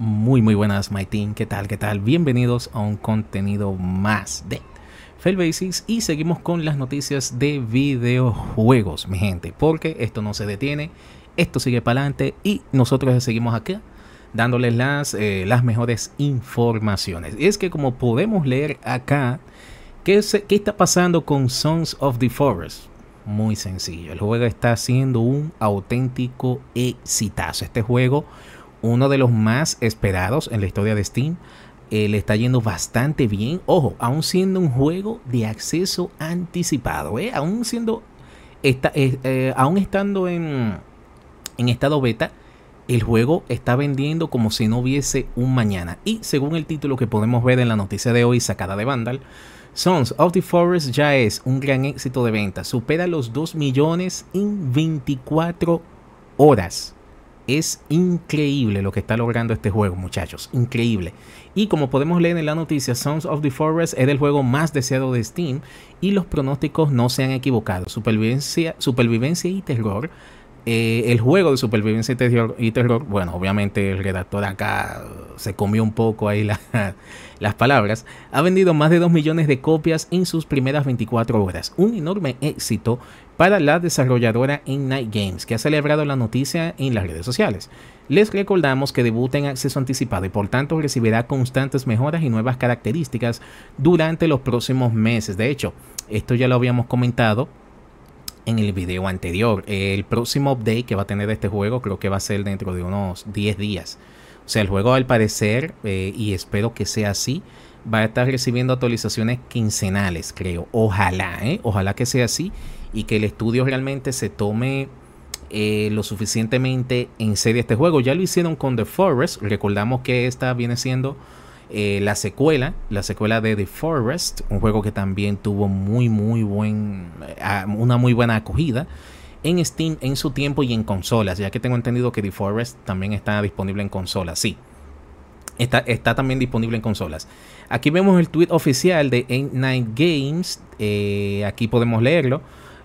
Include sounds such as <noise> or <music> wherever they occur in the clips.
Muy, muy buenas, my team. ¿Qué tal? ¿Qué tal? Bienvenidos a un contenido más de Felbasis. Basics y seguimos con las noticias de videojuegos, mi gente, porque esto no se detiene, esto sigue para adelante y nosotros seguimos acá dándoles las, eh, las mejores informaciones. Y es que como podemos leer acá, ¿qué, ¿qué está pasando con Sons of the Forest? Muy sencillo, el juego está siendo un auténtico exitazo. Este juego uno de los más esperados en la historia de Steam. Eh, le está yendo bastante bien. Ojo, aún siendo un juego de acceso anticipado, ¿eh? aún siendo, eh, aún estando en, en estado beta, el juego está vendiendo como si no hubiese un mañana. Y según el título que podemos ver en la noticia de hoy sacada de Vandal, Sons of the Forest ya es un gran éxito de venta. Supera los 2 millones en 24 horas. Es increíble lo que está logrando este juego, muchachos. Increíble. Y como podemos leer en la noticia, Sons of the Forest es el juego más deseado de Steam y los pronósticos no se han equivocado. Supervivencia, supervivencia y terror eh, el juego de supervivencia y terror, bueno, obviamente el redactor acá se comió un poco ahí <laughs> las palabras, ha vendido más de 2 millones de copias en sus primeras 24 horas. Un enorme éxito para la desarrolladora en Night Games, que ha celebrado la noticia en las redes sociales. Les recordamos que debuta en acceso anticipado y por tanto recibirá constantes mejoras y nuevas características durante los próximos meses. De hecho, esto ya lo habíamos comentado en el video anterior. El próximo update que va a tener este juego creo que va a ser dentro de unos 10 días. O sea, el juego al parecer, eh, y espero que sea así, va a estar recibiendo actualizaciones quincenales, creo. Ojalá, ¿eh? Ojalá que sea así y que el estudio realmente se tome eh, lo suficientemente en serio este juego. Ya lo hicieron con The Forest. Recordamos que esta viene siendo eh, la secuela, la secuela de The Forest, un juego que también tuvo muy, muy buen, eh, una muy buena acogida en Steam en su tiempo y en consolas, ya que tengo entendido que The Forest también está disponible en consolas, sí. Está, está también disponible en consolas. Aquí vemos el tweet oficial de Night Games. Eh, aquí podemos leerlo.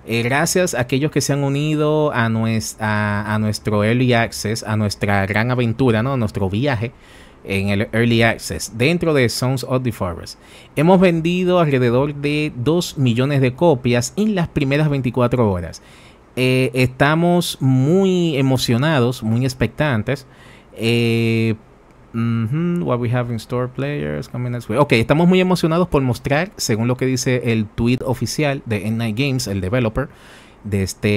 gracias a aquellos que se han unido a, a, nuestro Early Access, a nuestra gran aventura, ¿no? a nuestro viaje en el Early Access dentro de Sons of the Forest. Hemos vendido alrededor de 2 millones de copias en las primeras 24 horas. Eh, estamos muy emocionados, muy expectantes. Eh, store players Ok, estamos muy emocionados por mostrar, según lo que dice el tweet oficial de n Games, el developer de este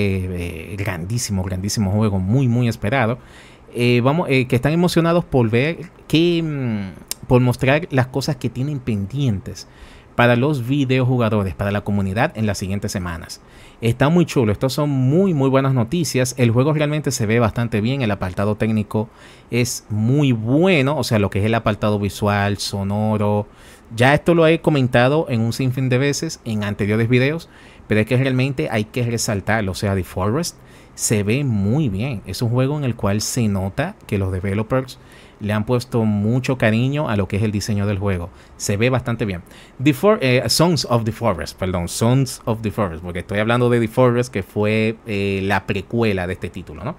eh, grandísimo, grandísimo juego, muy, muy esperado. Eh, vamos, eh, que están emocionados por ver que, mm, por mostrar las cosas que tienen pendientes para los videojugadores, para la comunidad en las siguientes semanas. Está muy chulo, estas son muy muy buenas noticias, el juego realmente se ve bastante bien, el apartado técnico es muy bueno, o sea, lo que es el apartado visual, sonoro, ya esto lo he comentado en un sinfín de veces en anteriores videos, pero es que realmente hay que resaltarlo, o sea, de Forest se ve muy bien. Es un juego en el cual se nota que los developers le han puesto mucho cariño a lo que es el diseño del juego. Se ve bastante bien. The eh, of the Forest, perdón, Sons of the Forest, porque estoy hablando de The Forest, que fue eh, la precuela de este título, ¿no?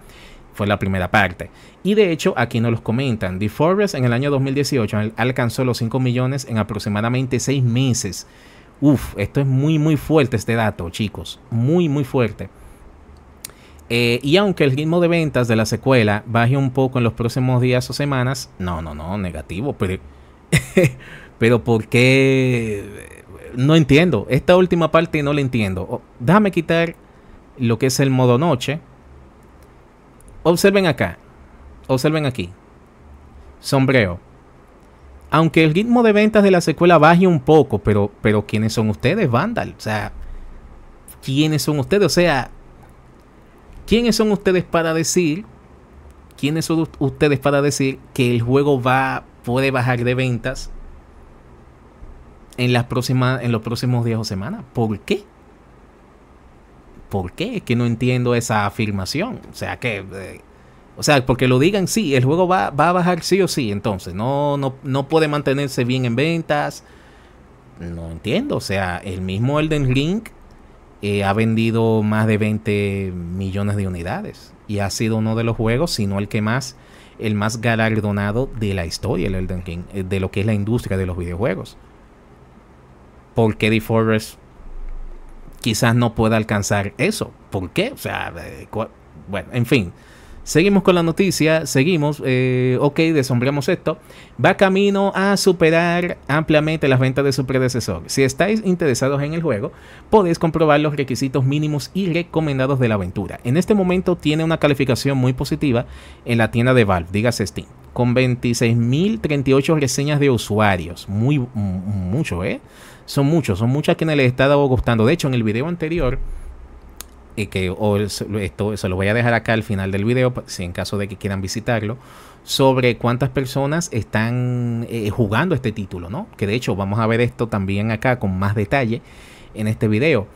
Fue la primera parte. Y de hecho, aquí nos los comentan. The Forest en el año 2018 alcanzó los 5 millones en aproximadamente 6 meses. Uf, esto es muy, muy fuerte este dato, chicos. Muy, muy fuerte. Eh, y aunque el ritmo de ventas de la secuela baje un poco en los próximos días o semanas, no, no, no, negativo, pero, <laughs> pero ¿por qué? No entiendo, esta última parte no la entiendo. déjame quitar lo que es el modo noche. Observen acá, observen aquí. Sombreo. Aunque el ritmo de ventas de la secuela baje un poco, pero, pero ¿quiénes son ustedes, Vandal? O sea, ¿quiénes son ustedes? O sea, ¿Quiénes son ustedes para decir? ¿Quiénes son ustedes para decir que el juego va puede bajar de ventas en las próximas en los próximos días o semanas? ¿Por qué? ¿Por qué? Es que no entiendo esa afirmación. O sea que eh, o sea, porque lo digan sí, el juego va, a bajar sí o sí, entonces no no no puede mantenerse bien en ventas. No entiendo, o sea, el mismo Elden Ring eh, ha vendido más de 20 millones de unidades y ha sido uno de los juegos, sino el que más, el más galardonado de la historia, eh, de lo que es la industria de los videojuegos. Porque The Forest quizás no pueda alcanzar eso? ¿Por qué? O sea, eh, bueno, en fin. Seguimos con la noticia, seguimos, eh, ok, desombreamos esto. Va camino a superar ampliamente las ventas de su predecesor. Si estáis interesados en el juego, podéis comprobar los requisitos mínimos y recomendados de la aventura. En este momento tiene una calificación muy positiva en la tienda de Valve, dígase Steam, con 26.038 reseñas de usuarios. Muy, mucho, ¿eh? Son muchos, son muchas que les estado gustando. De hecho, en el video anterior que o esto se lo voy a dejar acá al final del video, si en caso de que quieran visitarlo, sobre cuántas personas están eh, jugando este título, ¿no? Que de hecho vamos a ver esto también acá con más detalle en este video.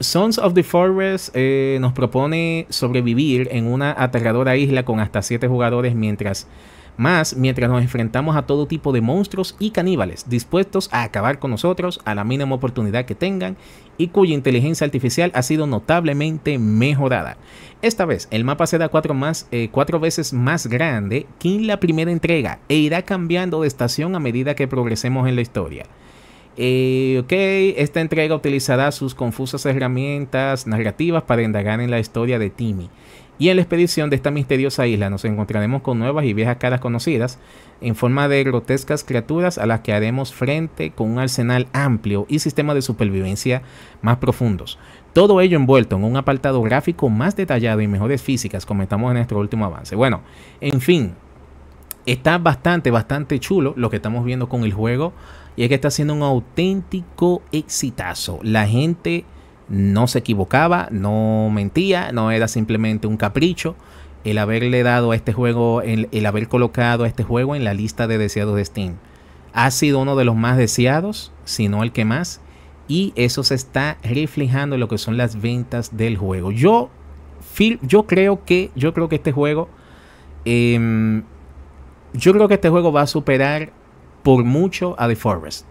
Sons of the Forest eh, nos propone sobrevivir en una aterradora isla con hasta 7 jugadores mientras más mientras nos enfrentamos a todo tipo de monstruos y caníbales dispuestos a acabar con nosotros a la mínima oportunidad que tengan y cuya inteligencia artificial ha sido notablemente mejorada. Esta vez el mapa será cuatro, más, eh, cuatro veces más grande que en la primera entrega e irá cambiando de estación a medida que progresemos en la historia. Eh, ok, esta entrega utilizará sus confusas herramientas narrativas para indagar en la historia de Timmy y en la expedición de esta misteriosa isla nos encontraremos con nuevas y viejas caras conocidas, en forma de grotescas criaturas a las que haremos frente con un arsenal amplio y sistemas de supervivencia más profundos. Todo ello envuelto en un apartado gráfico más detallado y mejores físicas, comentamos en nuestro último avance. Bueno, en fin, está bastante, bastante chulo lo que estamos viendo con el juego y es que está siendo un auténtico exitazo. La gente no se equivocaba, no mentía, no era simplemente un capricho. El haberle dado a este juego, el, haber colocado a este juego en la lista de deseados de Steam. Ha sido uno de los más deseados, si no el que más. Y eso se está reflejando en lo que son las ventas del juego. Yo, yo, creo, que, yo creo que este juego. Em, yo creo que este juego va a superar por mucho a The Forest.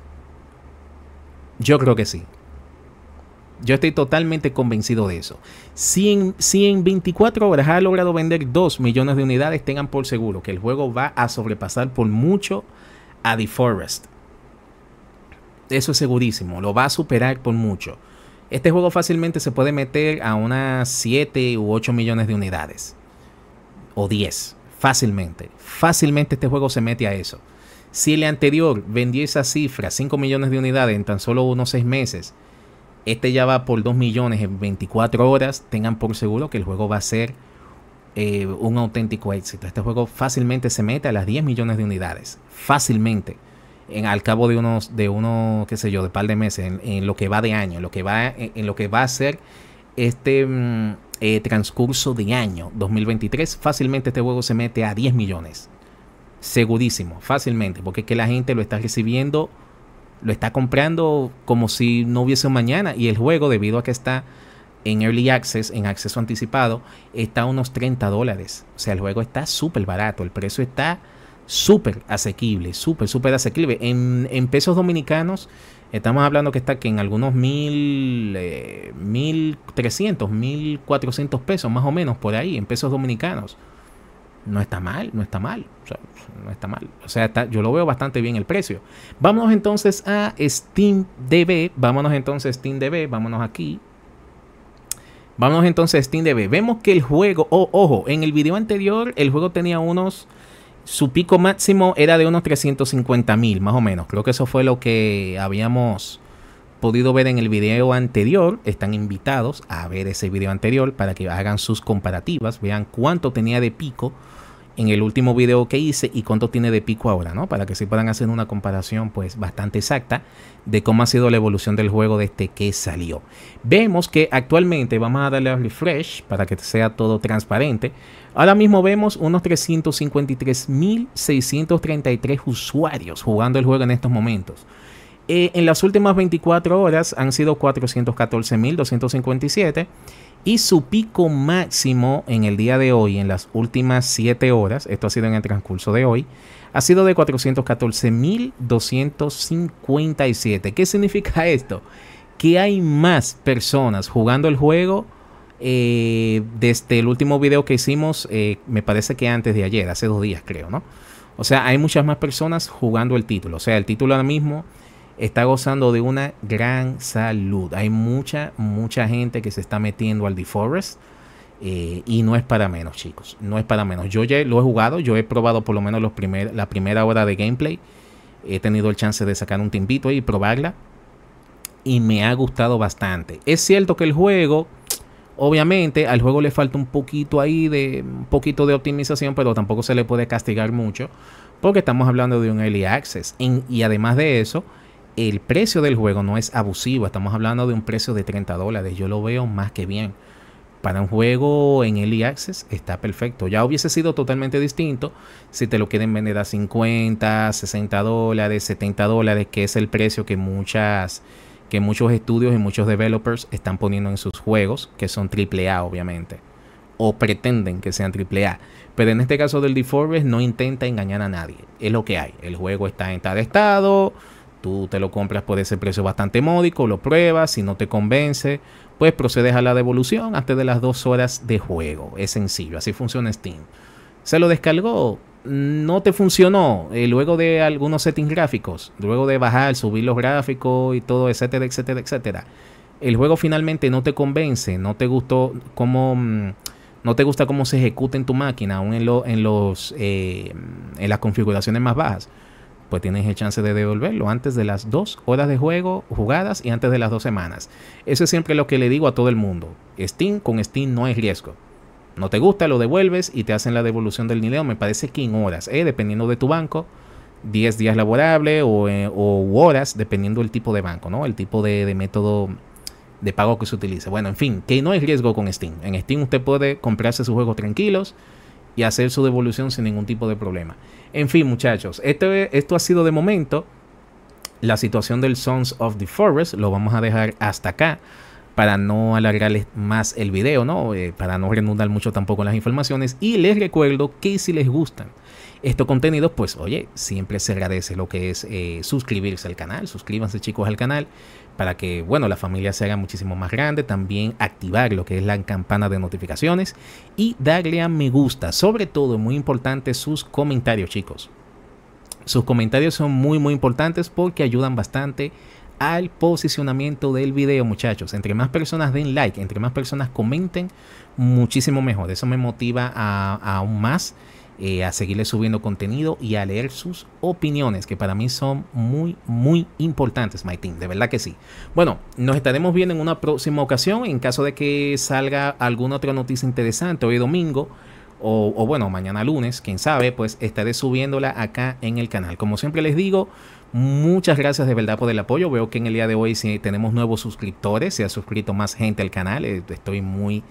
Yo creo que sí. Yo estoy totalmente convencido de eso. Si en, si 24 horas ha logrado vender 2 millones de unidades, tengan por seguro que el juego va a sobrepasar por mucho a The Forest. Eso es segurísimo, lo va a superar por mucho. Este juego fácilmente se puede meter a unas 7 u 8 millones de unidades. O 10. Fácilmente. Fácilmente este juego se mete a eso. Si el anterior vendió esa cifra, 5 millones de unidades, en tan solo unos 6 meses, este ya va por 2 millones en 24 horas. Tengan por seguro que el juego va a ser eh, un auténtico éxito. Este juego fácilmente se mete a las 10 millones de unidades. Fácilmente. En, al cabo de unos, de uno, qué sé yo, de par de meses, en, lo que va de año, en lo que va, lo que va a ser este mm, eh, transcurso de año 2023, fácilmente este juego se mete a 10 millones. Segurísimo, fácilmente, porque es que la gente lo está recibiendo lo está comprando como si no hubiese un mañana y el juego, debido a que está en Early Access, en acceso anticipado, está a unos 30 dólares. O sea, el juego está súper barato, el precio está súper asequible, súper, súper asequible. En, pesos dominicanos, estamos hablando que está que en algunos mil, eh, trescientos, mil 1.400 pesos, más o menos, por ahí, en pesos dominicanos no está mal, no está mal, o sea, no está mal. O sea, yo lo veo bastante bien el precio. Vámonos entonces a Steam SteamDB, vámonos entonces a SteamDB, vámonos aquí. Vámonos entonces a SteamDB. Vemos que el juego, oh, ojo, en el video anterior el juego tenía unos, su pico máximo era de unos 350 mil, más o menos. Creo que eso fue lo que habíamos podido ver en el video anterior, están invitados a ver ese video anterior para que hagan sus comparativas, vean cuánto tenía de pico en el último video que hice y cuánto tiene de pico ahora, ¿no? Para que se puedan hacer una comparación pues bastante exacta de cómo ha sido la evolución del juego desde este que salió. Vemos que actualmente, vamos a darle a refresh para que sea todo transparente, ahora mismo vemos unos 353.633 usuarios jugando el juego en estos momentos. Eh, en las últimas 24 horas han sido 414.257 y su pico máximo en el día de hoy, en las últimas 7 horas, esto ha sido en el transcurso de hoy, ha sido de 414.257. ¿Qué significa esto? Que hay más personas jugando el juego eh, desde el último video que hicimos, eh, me parece que antes de ayer, hace dos días creo, ¿no? O sea, hay muchas más personas jugando el título. O sea, el título ahora mismo está gozando de una gran salud. Hay mucha, mucha gente que se está metiendo al DeForest. Eh, y no es para menos, chicos. No es para menos. Yo ya lo he jugado, yo he probado por lo menos los primer, la primera hora de gameplay. He tenido el chance de sacar un timbito y probarla. Y me ha gustado bastante. Es cierto que el juego, obviamente, al juego le falta un poquito ahí de un poquito de optimización, pero tampoco se le puede castigar mucho. Porque estamos hablando de un early access. y además de eso, el precio del juego no es abusivo. Estamos hablando de un precio de 30 dólares. Yo lo veo más que bien. Para un juego en Early Access está perfecto. Ya hubiese sido totalmente distinto si te lo quieren vender a 50, 60 dólares, 70 dólares, que es el precio que muchas que muchos estudios y muchos developers están poniendo en sus juegos, que son AAA obviamente, o pretenden que sean AAA. Pero en este caso del Deforest no intenta engañar a nadie, es lo que hay. El juego está en tal estado, Tú te lo compras por ese precio bastante módico, lo pruebas, si no te convence, pues procedes a la devolución antes de las dos horas de juego. Es sencillo, así funciona Steam. Se lo descargó, no te funcionó. Eh, luego de algunos settings gráficos, luego de bajar, subir los gráficos y todo, etcétera, etcétera, etcétera. El juego finalmente no te convence, no te gustó cómo... Mm, no te gusta cómo se ejecuta en tu máquina, aún en, los, eh, en las configuraciones más bajas pues tienes el chance de devolverlo antes de las dos horas de juego jugadas y antes de las dos semanas. Eso es siempre lo que le digo a todo el mundo. Steam con Steam no es riesgo. No te gusta, lo devuelves y te hacen la devolución del dinero, me parece que en horas, eh, dependiendo de tu banco. 10 días laborables eh, o, horas, dependiendo del tipo de banco, ¿no? El tipo de, método de pago que se utilice. Bueno, en fin, que no hay riesgo con Steam. En Steam usted puede comprarse sus juegos tranquilos y hacer su devolución sin ningún tipo de problema. En fin, muchachos, esto, esto ha sido de momento la situación del Sons of the Forest. Lo vamos a dejar hasta acá para no alargarles más el video, ¿no? Eh, para no redundar mucho tampoco las informaciones. Y les recuerdo que si les gustan estos contenidos, pues oye, siempre se agradece lo que es eh, suscribirse al canal, suscríbanse chicos al canal para que, bueno, la familia se haga muchísimo más grande, también activar lo que es la campana de notificaciones y darle a me gusta, sobre todo, muy importante, sus comentarios chicos. Sus comentarios son muy muy importantes porque ayudan bastante al posicionamiento del video, muchachos. Entre más personas den like, entre más personas comenten, muchísimo mejor. Eso me motiva aún más eh, a seguirle subiendo contenido y a leer sus opiniones, que para mí son muy, muy importantes, my team, de verdad que sí. Bueno, nos estaremos viendo en una próxima ocasión, en caso de que salga alguna otra noticia interesante hoy domingo. O, bueno, mañana lunes, quién sabe, pues estaré subiéndola acá en el canal. Como siempre les digo, muchas gracias de verdad por el apoyo. Veo que en el día de hoy si tenemos nuevos suscriptores, se ha suscrito más gente al canal. Eh, estoy muy,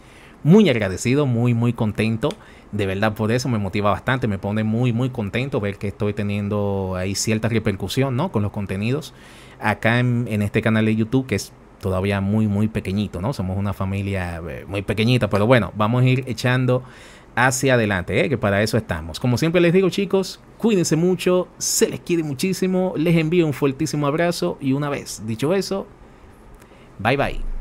muy agradecido, muy, muy contento de verdad por eso me motiva bastante, me pone muy, muy contento ver que estoy teniendo ahí cierta repercusión, ¿no? Con los contenidos acá en, este canal de YouTube que es todavía muy, muy pequeñito, ¿no? Somos una familia eh, muy pequeñita, pero bueno, vamos a ir echando hacia adelante, ¿eh? que para eso estamos. Como siempre les digo chicos, cuídense mucho, se les quiere muchísimo, les envío un fuertísimo abrazo y una vez dicho eso, bye bye.